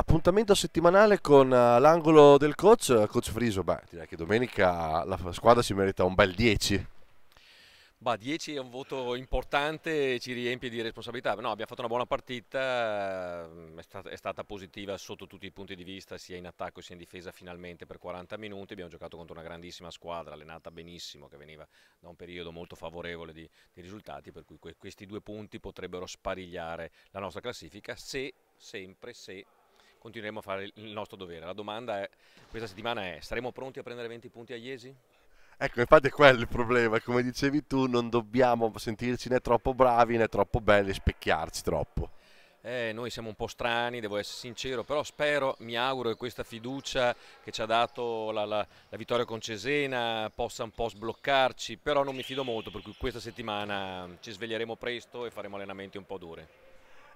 Appuntamento settimanale con eh, l'angolo del coach, coach Friso, beh, direi che domenica la squadra si merita un bel 10. Bah, 10 è un voto importante, ci riempie di responsabilità. No, abbiamo fatto una buona partita, ehm, è stata, è stata, positiva sotto tutti i punti di vista, sia in attacco sia in difesa finalmente per 40 minuti. Abbiamo giocato contro una grandissima squadra, allenata benissimo, che veniva da un periodo molto favorevole di, di risultati, per cui que questi due punti potrebbero sparigliare la nostra classifica se sempre se continueremo a fare il nostro dovere. La domanda è, questa settimana è, saremo pronti a prendere 20 punti a Iesi? Ecco, infatti è quello il problema, come dicevi tu, non dobbiamo sentirci né troppo bravi né troppo belli, specchiarci troppo. Eh, noi siamo un po' strani, devo essere sincero, però spero, mi auguro che questa fiducia che ci ha dato la, la, la, vittoria con Cesena possa un po' sbloccarci, però non mi fido molto, per cui questa settimana ci sveglieremo presto e faremo allenamenti un po' dure.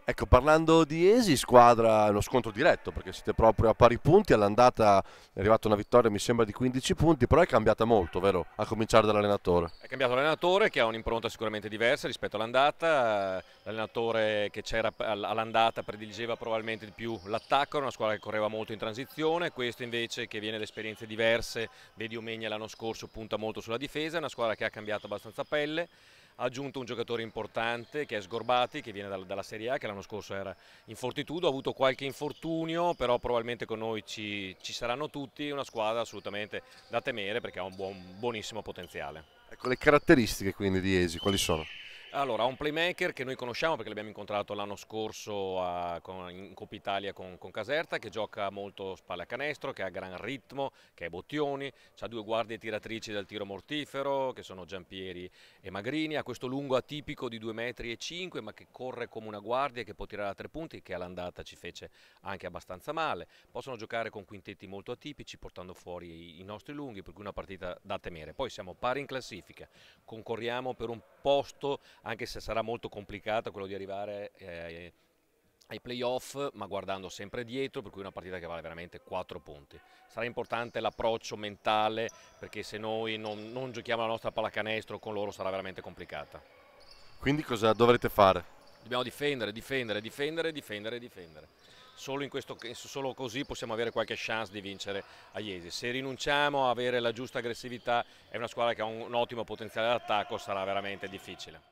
Ecco, parlando di Esi, squadra, lo scontro diretto perché siete proprio a pari punti, all'andata è arrivata una vittoria mi sembra di 15 punti, però è cambiata molto, vero? A cominciare dall'allenatore. È cambiato l'allenatore che ha un'impronta sicuramente diversa rispetto all'andata, l'allenatore che c'era all'andata prediligeva probabilmente di più l'attacco, era una squadra che correva molto in transizione, questo invece che viene da esperienze diverse, vedi Omegna l'anno scorso punta molto sulla difesa, è una squadra che ha cambiato abbastanza pelle ha aggiunto un giocatore importante che è Sgorbati, che viene dalla, dalla Serie A, che l'anno scorso era in fortitudo, ha avuto qualche infortunio, però probabilmente con noi ci, ci saranno tutti, una squadra assolutamente da temere perché ha un buon, buonissimo potenziale. Ecco, le caratteristiche quindi di Esi quali sono? Allora, ha un playmaker che noi conosciamo perché l'abbiamo incontrato l'anno scorso a, con, in Coppa Italia con, con, Caserta, che gioca molto spalle a canestro, che ha gran ritmo, che è Bottioni, ha due guardie tiratrici dal tiro mortifero, che sono Giampieri e Magrini, ha questo lungo atipico di 2,5 metri, ma che corre come una guardia, che può tirare a tre punti, che all'andata ci fece anche abbastanza male. Possono giocare con quintetti molto atipici, portando fuori i, i nostri lunghi, per cui una partita da temere. Poi siamo pari in classifica, concorriamo per un posto anche se sarà molto complicato quello di arrivare eh, ai playoff, ma guardando sempre dietro, per cui una partita che vale veramente 4 punti. Sarà importante l'approccio mentale, perché se noi non, non giochiamo la nostra pallacanestro con loro sarà veramente complicata. Quindi cosa dovrete fare? Dobbiamo difendere, difendere, difendere, difendere, difendere. Solo, questo, solo, così possiamo avere qualche chance di vincere a Iesi. Se rinunciamo a avere la giusta aggressività, è una squadra che ha un, un ottimo potenziale d'attacco, sarà veramente difficile.